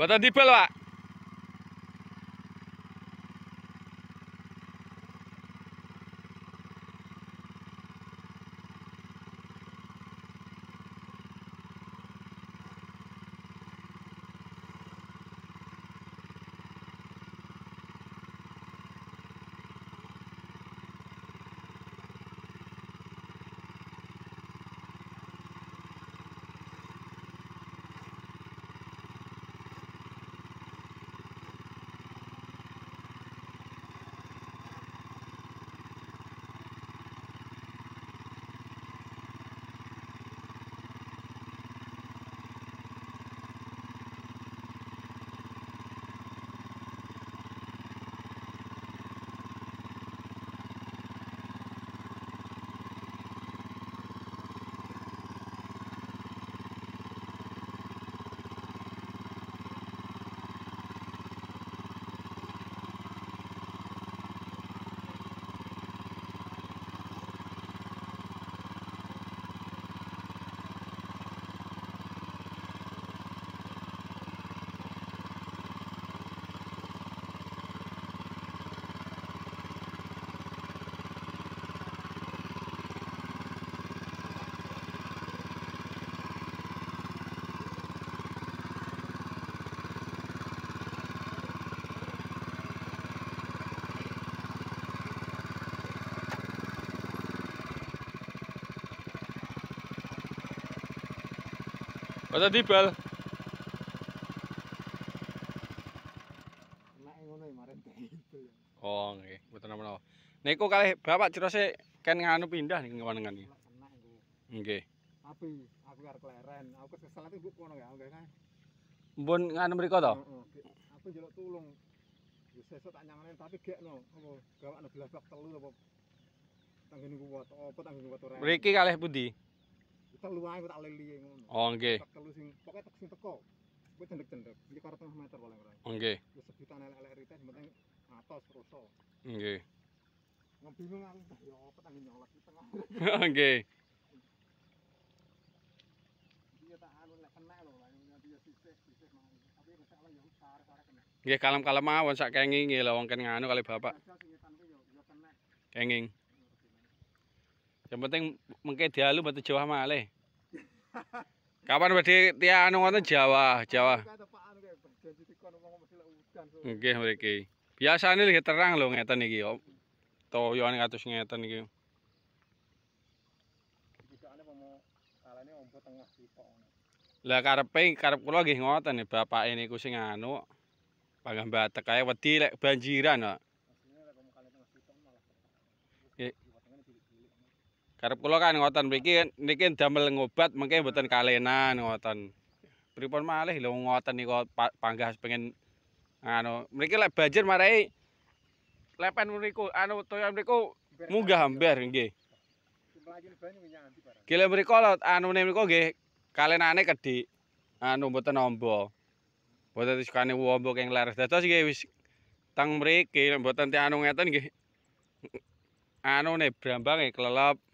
Bota de pelo ar. Masa di bal? Oh, nggih. Mboten napa-napa. Niku kalih Bapak Cirose Ken nganu pindah niku kawan dengan iki. Nggih. Tapi aku arek leren, aku kesel ati mbok kono ya, nggih Mbun nganu mriko to? Heeh. Aku njaluk tulung. Wis sesuk tak nyangane tapi gek no. Apa gawakne blas-blas telu apa? Tanggene ku wae, apa tanggene ku wae. kalih pundi? telu ae tak ngono. Oh nggih. Tak telu sing pokoke tak teko. Kuwi cendek-cendek. Iki karo tengah meter paling ora. Oh, nggih. sebutan elek-elek rite sing atos roso. Nggih. Ngebingung aku ya apa tangi tengah. Oh nggih. Iki tak anu lek kena Nggih kalem-kalem mawon sak kenging nggih lho wong kene nganu kali bapak. Kenging. Yang penting mengke dialu batu Jawa male. Kapan badhe tiya anu wonten Jawa, Jawa. Nggih mriki. Biasane lagi terang lho ngeten iki. Toyoan katus ngeten iki. Lah karepe karep kula nggih ngoten bapak ini sing anu panggah batek kaya wedi lek banjiran kok. Karep kula kan ngoten mriki niki damel ngobat mengke mboten kalenan ngoten. Pripun malih lho ngoten niku panggah pengen anu mriki lek banjir marai lepen mriku anu toya mriku munggah amber nggih. Gile mriku lot anune mriku nggih kalenane kedhi anu mboten nombo. Mboten disukani wombo keng leres. Dados nggih wis teng mriki mboten ti anu ngeten nggih. Anu ne brambange kelelep